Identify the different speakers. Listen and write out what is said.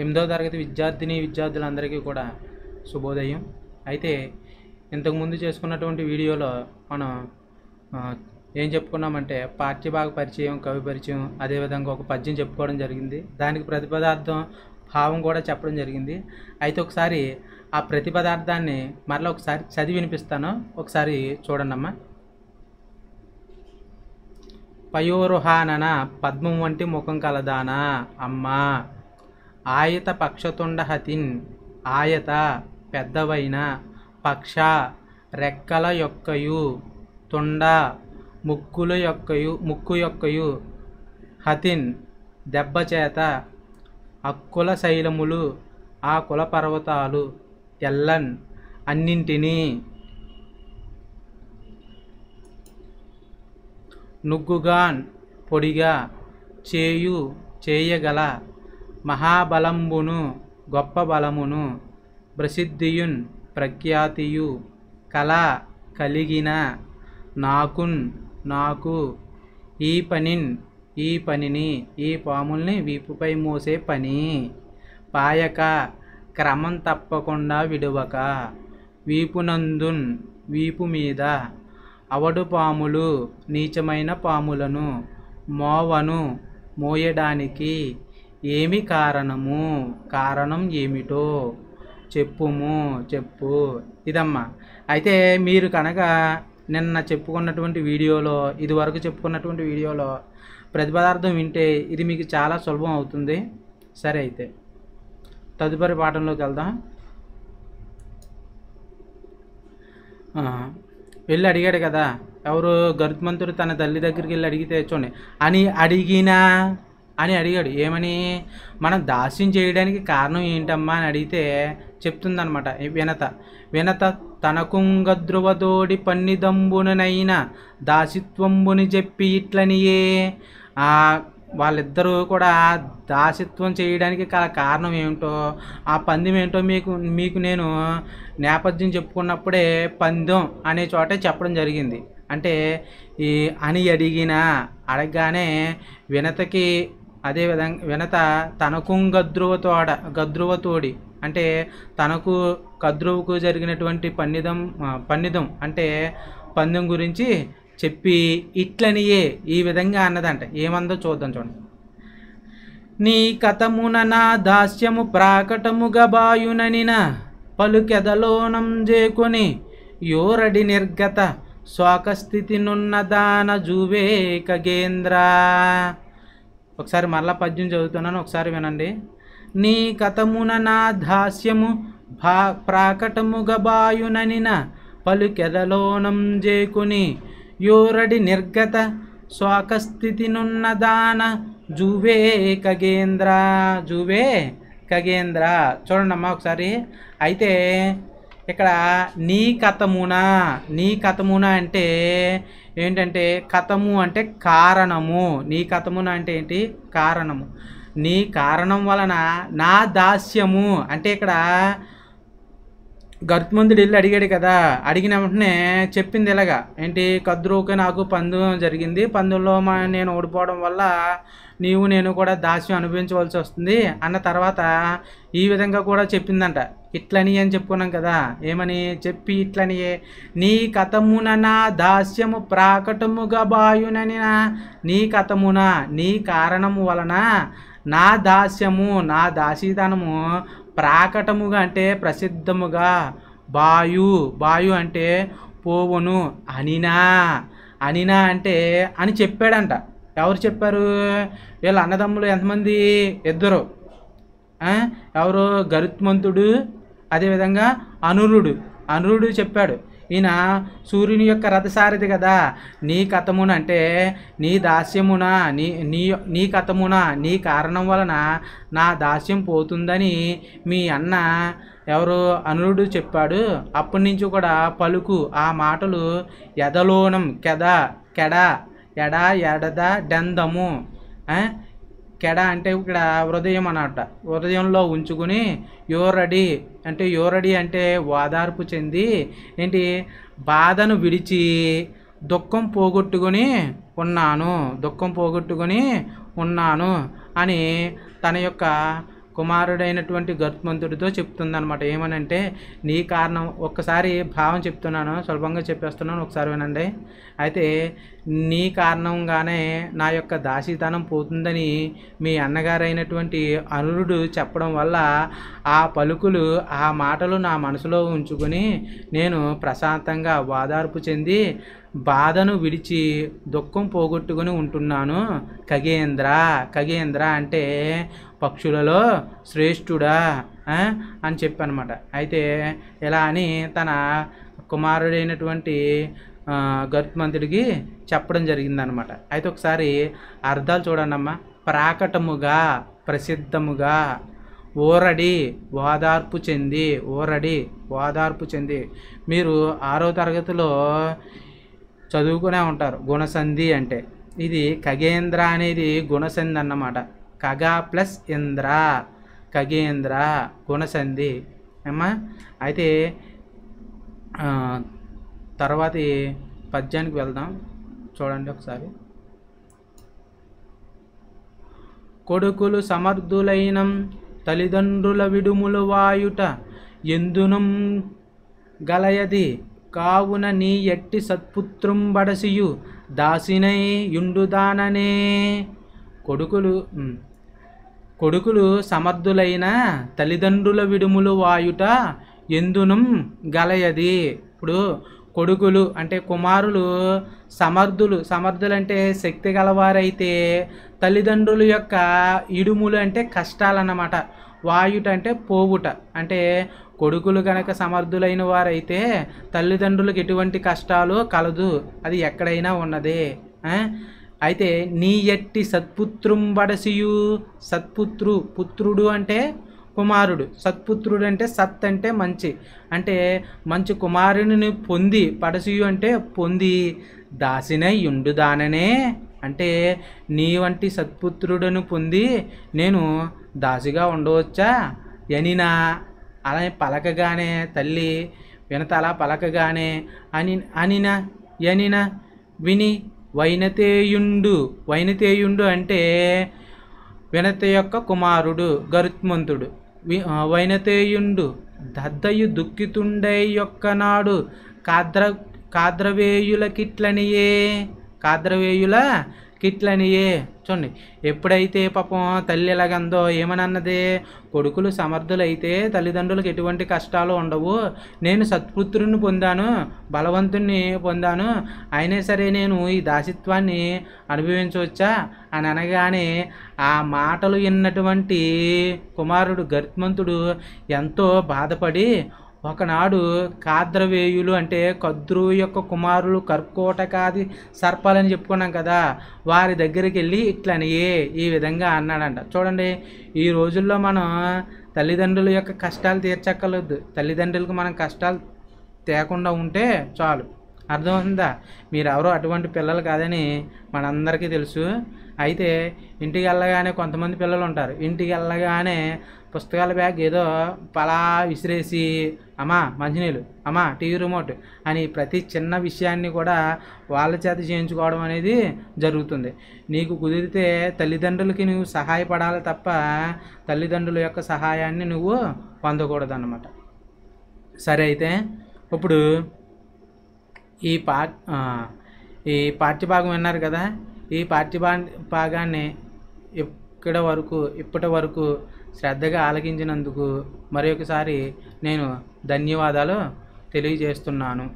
Speaker 1: ఎనిమిదవ తరగతి విద్యార్థిని విద్యార్థులందరికీ కూడా శుభోదయం అయితే ఇంతకుముందు చేసుకున్నటువంటి వీడియోలో మనం ఏం చెప్పుకున్నామంటే పాఠ్యభాగ పరిచయం కవి పరిచయం అదేవిధంగా ఒక పద్యం చెప్పుకోవడం జరిగింది దానికి ప్రతిపదార్థం భావం కూడా చెప్పడం జరిగింది అయితే ఒకసారి ఆ ప్రతి పదార్థాన్ని మరలా ఒకసారి చదివి వినిపిస్తాను ఒకసారి చూడండమ్మా పయోరుహానన పద్మం వంటి ముఖం కలదానా అమ్మా ఆయత పక్షతుండహతిన్ ఆయత పెద్దవైన పక్ష రెక్కల యొక్కయు తుండ ముక్కుల యొక్కయు ముక్కు యొక్కయు హతిన్ దెబ్బచేత అక్కుల శైలములు ఆ కుల పర్వతాలు తెల్లన్ అన్నింటినీ నుగ్గుగాన్ పొడిగా చేయు చేయగల మహాబలంబును గొప్ప బలమును ప్రసిద్ధియున్ ప్రఖ్యాతియు కళ కలిగిన నాకున్ నాకు ఈ పనిన్ ఈ పనిని ఈ పాముల్ని వీపుపై మోసే పని పాయక క్రమం తప్పకుండా విడువక వీపునందున్ వీపు మీద అవడు పాములు నీచమైన పాములను మోవను మోయడానికి ఏమి కారణము కారణం ఏమిటో చెప్పుము చెప్పు ఇదమ్మా అయితే మీరు కనుక నిన్న చెప్పుకున్నటువంటి వీడియోలో ఇదివరకు చెప్పుకున్నటువంటి వీడియోలో ప్రతిపదార్థం వింటే ఇది మీకు చాలా సులభం అవుతుంది సరే అయితే తదుపరి పాఠంలోకి వెళ్దాం వెళ్ళి అడిగాడు కదా ఎవరు గరుత్మంతుడు తన తల్లి దగ్గరికి వెళ్ళి అడిగితే చూడండి అని అడిగినా అని అడిగాడు ఏమని మనం దాస్యం చేయడానికి కారణం ఏంటమ్మా అని అడిగితే చెప్తుందనమాట వినత వినత తనకుంగద్రువదోడి పన్నిదంబుననైనా దాసిత్వంబుని చెప్పి ఇట్లనియే వాళ్ళిద్దరూ కూడా దాసిత్వం చేయడానికి గల కారణం ఏమిటో ఆ పందెం ఏంటో మీకు మీకు నేను నేపథ్యం చెప్పుకున్నప్పుడే పందెం అనే చోటే చెప్పడం జరిగింది అంటే ఈ అని అడిగిన అడగగానే వినతకి అదేవిధంగా వినత తనకుం గద్రువతోడ గద్రువతోడి అంటే తనకు కద్రువుకు జరిగినటువంటి పన్నిదం పన్నిదం అంటే పందెం గురించి చెప్పి ఇట్లనియే ఈ విధంగా అన్నదంట ఏమందో చూద్దాం చూడండి నీ కథమున నా దాస్యము ప్రాకటముగా బాయుననిన పలుకెదలోనం చేకొని యోరడి నిర్గత శోకస్థితి నున్న దాన జూవే కగేంద్ర ఒకసారి మరలా పద్యం చదువుతున్నాను ఒకసారి వినండి నీ కథమున నా దాస్యము భా ప్రాకటముగబాయుననిన పలుకెదలోనం జేకుని యోరడి నిర్గత శోకస్థితినున్న దాన జువే కగేంద్ర జువే కగేంద్ర అమ్మా ఒకసారి అయితే ఇక్కడ నీ కథమునా నీ కథమున అంటే ఏంటంటే కథము అంటే కారణము నీ కథమున అంటే ఏంటి కారణము నీ కారణం వలన నా దాస్యము అంటే ఇక్కడ గరుత్మంతుడు ఇల్లు అడిగాడు కదా అడిగిన వెంటనే చెప్పింది ఇలాగా ఏంటి కద్రూకే నాకు పందెం జరిగింది పందెంలో మా నేను ఓడిపోవడం వల్ల నీవు నేను కూడా దాస్యం అనుభవించవలసి వస్తుంది అన్న తర్వాత ఈ విధంగా కూడా చెప్పిందంట ఇట్లని అని చెప్పుకున్నాం కదా ఏమని చెప్పి ఇట్లని నీ కథమున నా దాస్యము ప్రాకటముగా బాయునని నీ కథమున నీ కారణము వలన నా దాస్యము నా దాసీతనము ప్రాకటముగా అంటే ప్రసిద్ధముగా బాయు బాయు అంటే పోవును అనినా అనినా అంటే అని చెప్పాడంట ఎవరు చెప్పారు వీళ్ళ అన్నదమ్ములు ఎంతమంది ఇద్దరు ఎవరు గరుత్మంతుడు అదేవిధంగా అనురుడు అనురుడు చెప్పాడు ఈయన సూర్యుని యొక్క రథసారథి కదా నీ కథమున అంటే నీ దాస్యమున నీ నీ నీ కథమున నీ కారణం వలన నా దాస్యం పోతుందని మీ అన్న ఎవరు అనురుడు చెప్పాడు అప్పటి నుంచి కూడా పలుకు ఆ మాటలు ఎదలోనం కెద కెడ ఎడ ఎడద డెందము కెడ అంటే ఇక్కడ హృదయం అన్నమాట హృదయంలో ఉంచుకుని యోరడి అంటే యోరడి అంటే ఓదార్పు చెంది ఏంటి బాధను విడిచి దుఃఖం పోగొట్టుకొని ఉన్నాను దుఃఖం పోగొట్టుకొని ఉన్నాను అని తన యొక్క కుమారుడైనటువంటి గరుత్మంతుడితో చెప్తుందనమాట ఏమనంటే నీ కారణం ఒక్కసారి భావం చెప్తున్నాను సులభంగా చెప్పేస్తున్నాను ఒకసారి వినండి అయితే నీ కారణంగానే నా యొక్క దాసీతనం పోతుందని మీ అన్నగారైనటువంటి అనురుడు చెప్పడం వల్ల ఆ పలుకులు ఆ మాటలు నా మనసులో ఉంచుకుని నేను ప్రశాంతంగా వాదార్పు చెంది బాధను విడిచి దుఃఖం పోగొట్టుకుని ఉంటున్నాను ఖగేంద్ర ఖగేంద్ర అంటే పక్షులలో శ్రేష్ఠుడా అని చెప్పనమాట అయితే ఇలా అని తన కుమారుడైనటువంటి గరుత్మంతుడికి చెప్పడం జరిగిందనమాట అయితే ఒకసారి అర్థాలు చూడండి అమ్మ ప్రాకటముగా ప్రసిద్ధముగా ఓరడి ఓదార్పు చెంది ఓరడి ఓదార్పు చెంది మీరు ఆరో తరగతిలో చదువుకునే ఉంటారు గుణసంధి అంటే ఇది ఖగేంద్ర అనేది గుణసంధి అన్నమాట ఖగ ప్లస్ ఇంద్ర ఖగేంద్ర గుణసంధి ఏమా అయితే తర్వాత పద్యానికి వెళ్దాం చూడండి ఒకసారి కొడుకులు సమర్థులైన తల్లిదండ్రుల విడుములు వాయుట ఎందునం గలయది కావున నీ ఎట్టి సత్పుత్రుంబడసియు దాసినై యుండుదాననే కొడుకులు కొడుకులు సమర్థులైన తల్లిదండ్రుల విడుములు వాయుట ఎందునం గలయది ఇప్పుడు కొడుకులు అంటే కుమారులు సమర్థులు సమర్థులు అంటే శక్తి గలవారైతే తల్లిదండ్రుల యొక్క ఇడుములు అంటే కష్టాలన్నమాట వాయుట అంటే పోవుట అంటే కొడుకులు గనక సమర్థులైన వారైతే తల్లిదండ్రులకు ఎటువంటి కష్టాలు కలదు అది ఎక్కడైనా ఉన్నదే అయితే నీ ఎట్టి సత్పుత్రం బడసియు సత్పుత్రు పుత్రుడు అంటే కుమారుడు సత్పుత్రుడు అంటే సత్ అంటే మంచి అంటే మంచి కుమారుని పొంది పడసియు అంటే పొంది దాసినై ఉండు దాననే అంటే నీ వంటి సత్పుత్రుడను పొంది నేను దాసిగా ఉండవచ్చా ఎనినా అలా పలకగానే తల్లి అలా పలకగానే అని అనిన యనిన విని వైనతేయుండు వైనతేయుండు అంటే వినత యొక్క కుమారుడు గరుత్మంతుడు వి వైనతేయుండు దద్దయు దుఃఖితుండై యొక్క నాడు కాద్ర కాద్రవేయులకిట్లనియే కాద్రవేయుల కిట్లనియే చూడండి ఎప్పుడైతే పాపం తల్లి ఎలాగందో ఏమనన్నది కొడుకులు సమర్థులైతే తల్లిదండ్రులకు ఎటువంటి కష్టాలు ఉండవు నేను సత్పుత్రుని పొందాను బలవంతుణ్ణి పొందాను అయినా సరే నేను ఈ దాసిత్వాన్ని అనుభవించవచ్చా అని అనగానే ఆ మాటలు విన్నటువంటి కుమారుడు గర్త్మంతుడు ఎంతో బాధపడి ఒకనాడు కాద్రవేయులు అంటే కద్రు యొక్క కుమారులు కర్కోటకాది సర్పాలని చెప్పుకున్నాం కదా వారి దగ్గరికి వెళ్ళి ఇట్లని ఈ విధంగా అన్నాడంట చూడండి ఈ రోజుల్లో మనం తల్లిదండ్రుల యొక్క కష్టాలు తీర్చక్కర్లేదు తల్లిదండ్రులకు మనం కష్టాలు తేకుండా ఉంటే చాలు అర్థమవుతుందా మీరెవరో అటువంటి పిల్లలు కాదని మనందరికీ తెలుసు అయితే ఇంటికి వెళ్ళగానే కొంతమంది పిల్లలు ఉంటారు ఇంటికి వెళ్ళగానే పుస్తకాల బ్యాగ్ ఏదో పలా విసిరేసి అమ్మా మంచినీళ్ళు అమ్మా టీవీ రిమోట్ అని ప్రతి చిన్న విషయాన్ని కూడా వాళ్ళ చేత చేయించుకోవడం అనేది జరుగుతుంది నీకు కుదిరితే తల్లిదండ్రులకి నువ్వు సహాయపడాలి తప్ప తల్లిదండ్రుల యొక్క సహాయాన్ని నువ్వు పొందకూడదు అన్నమాట సరే అయితే ఇప్పుడు ఈ పా ఈ పాఠ్యభాగం విన్నారు కదా ఈ పాఠ్యభా భాగాన్ని ఇక్కడ వరకు ఇప్పటి వరకు శ్రద్ధగా ఆలకించినందుకు మరొకసారి నేను ధన్యవాదాలు తెలియజేస్తున్నాను